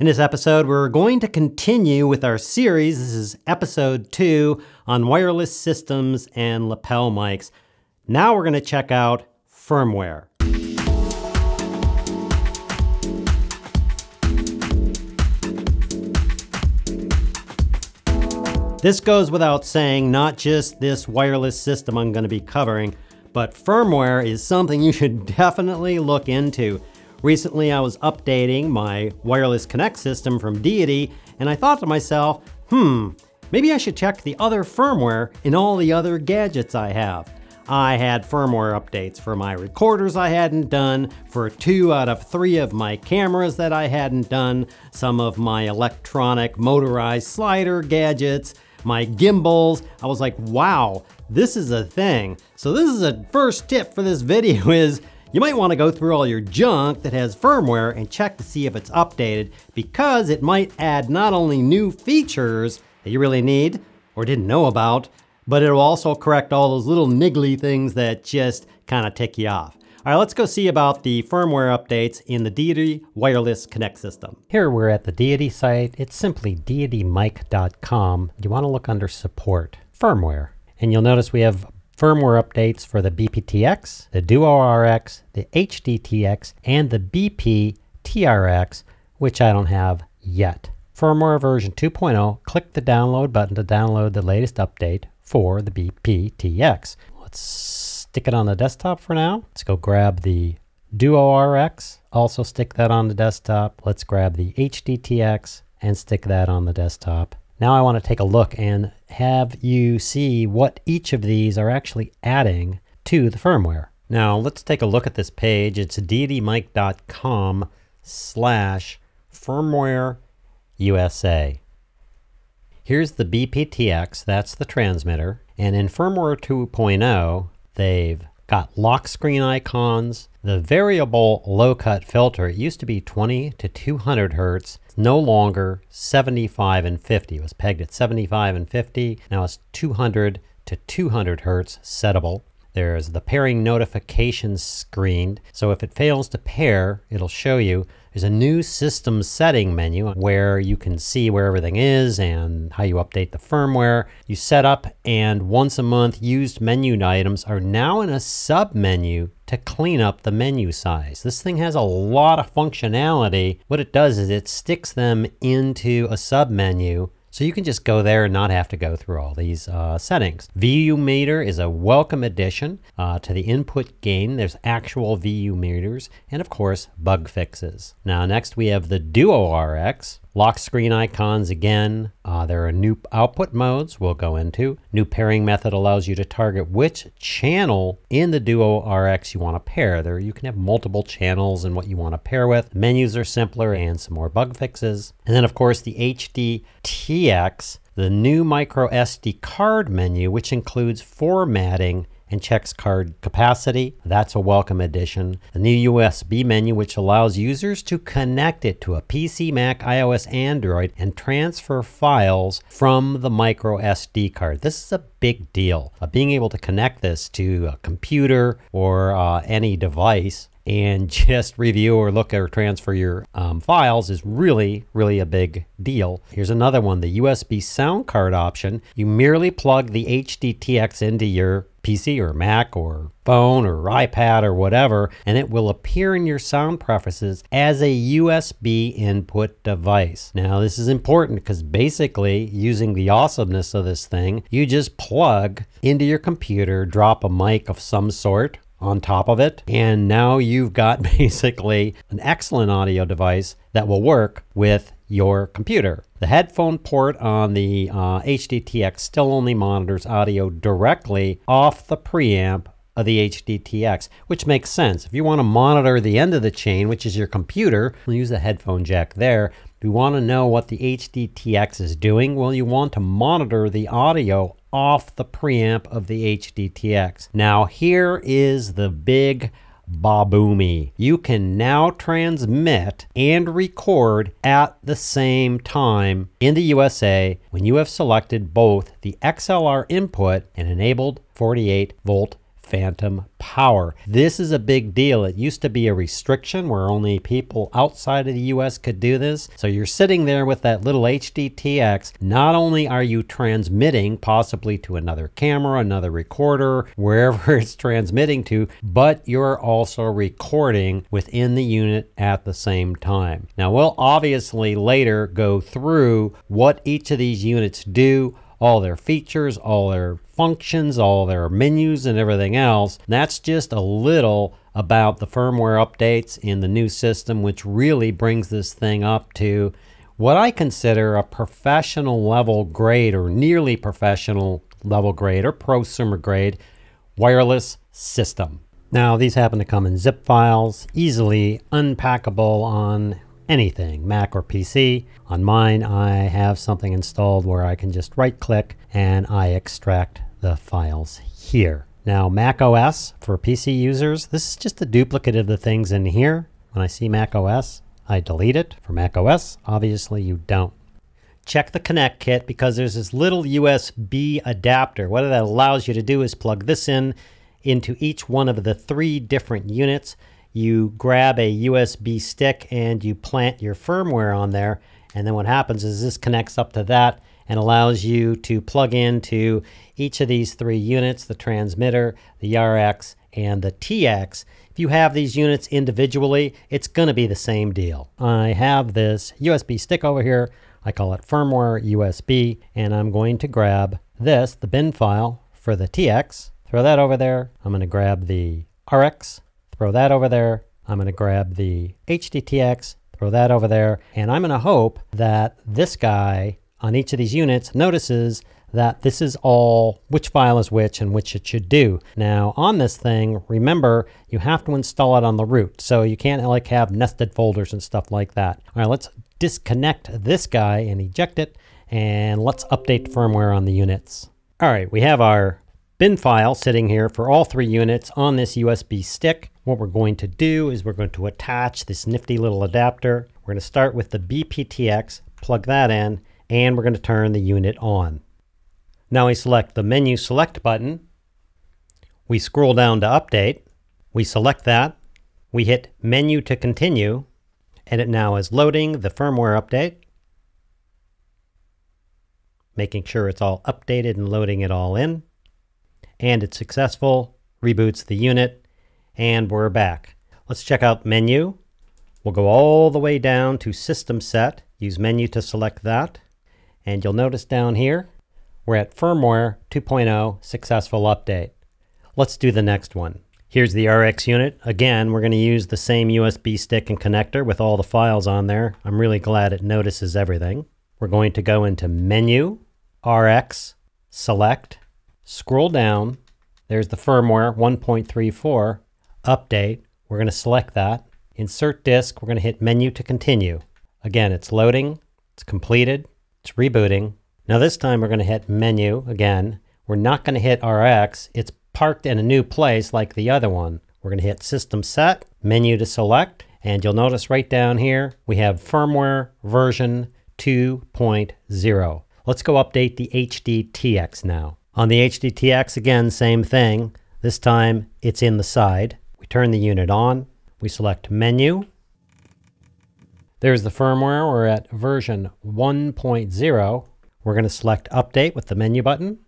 In this episode, we're going to continue with our series. This is episode two on wireless systems and lapel mics. Now we're going to check out firmware. This goes without saying, not just this wireless system I'm going to be covering, but firmware is something you should definitely look into. Recently, I was updating my wireless connect system from Deity, and I thought to myself, hmm, maybe I should check the other firmware in all the other gadgets I have. I had firmware updates for my recorders I hadn't done, for two out of three of my cameras that I hadn't done, some of my electronic motorized slider gadgets, my gimbals. I was like, wow, this is a thing. So this is a first tip for this video is you might want to go through all your junk that has firmware and check to see if it's updated because it might add not only new features that you really need or didn't know about, but it'll also correct all those little niggly things that just kind of tick you off. All right, let's go see about the firmware updates in the Deity Wireless Connect system. Here we're at the Deity site. It's simply deitymic.com. You want to look under support, firmware, and you'll notice we have firmware updates for the BPTX, the Duo RX, the HDTX, and the BPTRX, which I don't have yet. Firmware version 2.0, click the download button to download the latest update for the BPTX. Let's stick it on the desktop for now. Let's go grab the Duo RX. also stick that on the desktop. Let's grab the HDTX and stick that on the desktop. Now I want to take a look and have you see what each of these are actually adding to the firmware. Now let's take a look at this page. It's deitymike.com slash firmware USA. Here's the BPTX, that's the transmitter. And in firmware 2.0, they've got lock screen icons, the variable low cut filter, it used to be 20 to 200 hertz no longer 75 and 50. It was pegged at 75 and 50. Now it's 200 to 200 hertz settable. There's the pairing notification screened. So if it fails to pair, it'll show you there's a new system setting menu where you can see where everything is and how you update the firmware. You set up and once a month used menu items are now in a sub menu to clean up the menu size. This thing has a lot of functionality. What it does is it sticks them into a sub menu so you can just go there and not have to go through all these uh, settings. VU meter is a welcome addition uh, to the input gain. There's actual VU meters and of course bug fixes. Now next we have the Duo RX. Lock screen icons again. Uh, there are new output modes we'll go into. New pairing method allows you to target which channel in the Duo RX you want to pair. There you can have multiple channels and what you want to pair with. Menus are simpler and some more bug fixes. And then of course the HDTX, the new micro SD card menu, which includes formatting and checks card capacity. That's a welcome addition. The new USB menu, which allows users to connect it to a PC, Mac, iOS, Android, and transfer files from the micro SD card. This is a big deal. Uh, being able to connect this to a computer or uh, any device and just review or look or transfer your um, files is really, really a big deal. Here's another one, the USB sound card option. You merely plug the HDTX into your PC or Mac or phone or iPad or whatever, and it will appear in your sound preferences as a USB input device. Now, this is important because basically, using the awesomeness of this thing, you just plug into your computer, drop a mic of some sort, on top of it. And now you've got basically an excellent audio device that will work with your computer. The headphone port on the uh, HDTX still only monitors audio directly off the preamp of the HDTX, which makes sense. If you want to monitor the end of the chain, which is your computer, use the headphone jack there. Do you want to know what the HDTX is doing? Well, you want to monitor the audio off the preamp of the HDTX. Now, here is the big baboomy. You can now transmit and record at the same time in the USA when you have selected both the XLR input and enabled 48 volt phantom power. This is a big deal. It used to be a restriction where only people outside of the US could do this. So you're sitting there with that little HDTX. Not only are you transmitting possibly to another camera, another recorder, wherever it's transmitting to, but you're also recording within the unit at the same time. Now we'll obviously later go through what each of these units do all their features, all their functions, all their menus and everything else. that's just a little about the firmware updates in the new system, which really brings this thing up to what I consider a professional level grade or nearly professional level grade or prosumer grade wireless system. Now, these happen to come in zip files, easily unpackable on anything, Mac or PC. On mine, I have something installed where I can just right click and I extract the files here. Now, Mac OS for PC users, this is just a duplicate of the things in here. When I see Mac OS, I delete it. For Mac OS, obviously you don't. Check the Connect kit because there's this little USB adapter. What that allows you to do is plug this in into each one of the three different units you grab a USB stick and you plant your firmware on there. And then what happens is this connects up to that and allows you to plug into each of these three units, the transmitter, the RX, and the TX. If you have these units individually, it's going to be the same deal. I have this USB stick over here. I call it firmware USB, and I'm going to grab this, the bin file for the TX, throw that over there. I'm going to grab the RX throw that over there. I'm going to grab the HDTX, throw that over there, and I'm going to hope that this guy on each of these units notices that this is all which file is which and which it should do. Now on this thing, remember you have to install it on the root. So you can't like have nested folders and stuff like that. All right, let's disconnect this guy and eject it and let's update firmware on the units. All right, we have our bin file sitting here for all three units on this USB stick. What we're going to do is we're going to attach this nifty little adapter. We're going to start with the BPTX, plug that in, and we're going to turn the unit on. Now we select the menu select button. We scroll down to update. We select that. We hit menu to continue. And it now is loading the firmware update. Making sure it's all updated and loading it all in and it's successful, reboots the unit, and we're back. Let's check out menu. We'll go all the way down to system set, use menu to select that, and you'll notice down here, we're at firmware 2.0 successful update. Let's do the next one. Here's the RX unit. Again, we're going to use the same USB stick and connector with all the files on there. I'm really glad it notices everything. We're going to go into Menu, RX, Select, Scroll down. There's the firmware 1.34 update. We're going to select that. Insert disk. We're going to hit menu to continue. Again, it's loading. It's completed. It's rebooting. Now this time we're going to hit menu again. We're not going to hit RX. It's parked in a new place like the other one. We're going to hit system set, menu to select, and you'll notice right down here we have firmware version 2.0. Let's go update the HDTX now. On the HDTX, again, same thing. This time it's in the side. We turn the unit on. We select Menu. There's the firmware. We're at version 1.0. We're going to select Update with the menu button.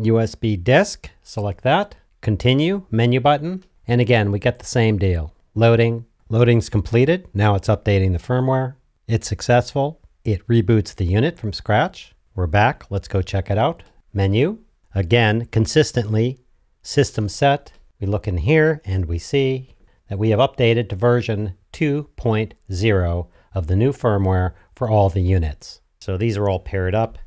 USB disk, select that. Continue, menu button. And again, we get the same deal. Loading. Loading's completed. Now it's updating the firmware. It's successful. It reboots the unit from scratch. We're back. Let's go check it out. Menu, Again, consistently, system set, we look in here and we see that we have updated to version 2.0 of the new firmware for all the units. So these are all paired up.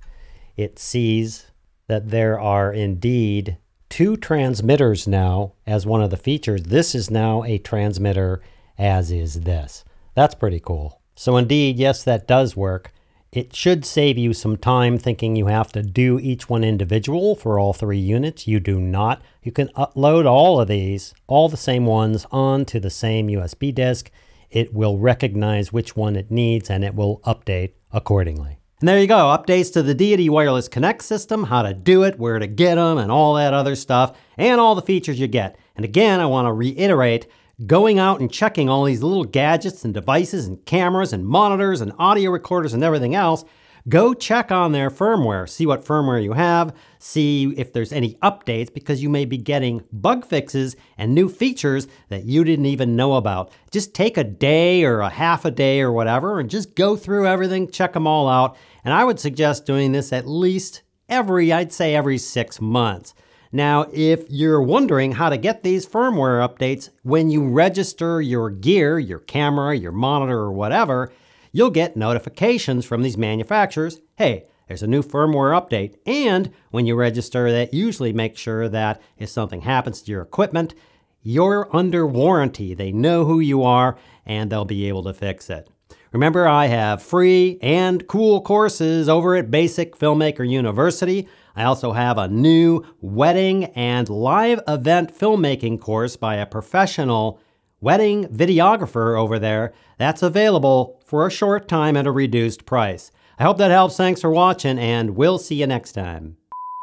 It sees that there are indeed two transmitters now as one of the features. This is now a transmitter as is this. That's pretty cool. So indeed, yes, that does work. It should save you some time thinking you have to do each one individual for all three units. You do not. You can upload all of these, all the same ones, onto the same USB disk. It will recognize which one it needs and it will update accordingly. And there you go, updates to the Deity Wireless Connect system, how to do it, where to get them, and all that other stuff, and all the features you get. And again, I want to reiterate going out and checking all these little gadgets and devices and cameras and monitors and audio recorders and everything else, go check on their firmware. See what firmware you have, see if there's any updates, because you may be getting bug fixes and new features that you didn't even know about. Just take a day or a half a day or whatever and just go through everything, check them all out. And I would suggest doing this at least every, I'd say every six months. Now, if you're wondering how to get these firmware updates, when you register your gear, your camera, your monitor, or whatever, you'll get notifications from these manufacturers, hey, there's a new firmware update. And when you register, that usually makes sure that if something happens to your equipment, you're under warranty. They know who you are and they'll be able to fix it. Remember, I have free and cool courses over at Basic Filmmaker University. I also have a new wedding and live event filmmaking course by a professional wedding videographer over there that's available for a short time at a reduced price. I hope that helps. Thanks for watching, and we'll see you next time.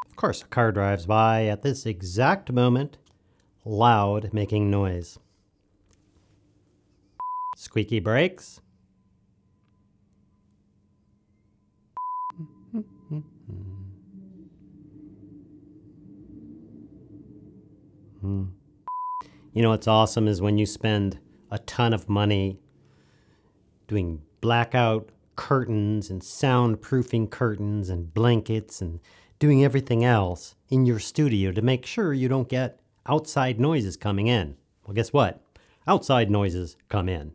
Of course, a car drives by at this exact moment, loud, making noise. Squeaky brakes. You know what's awesome is when you spend a ton of money doing blackout curtains and soundproofing curtains and blankets and doing everything else in your studio to make sure you don't get outside noises coming in. Well, guess what? Outside noises come in.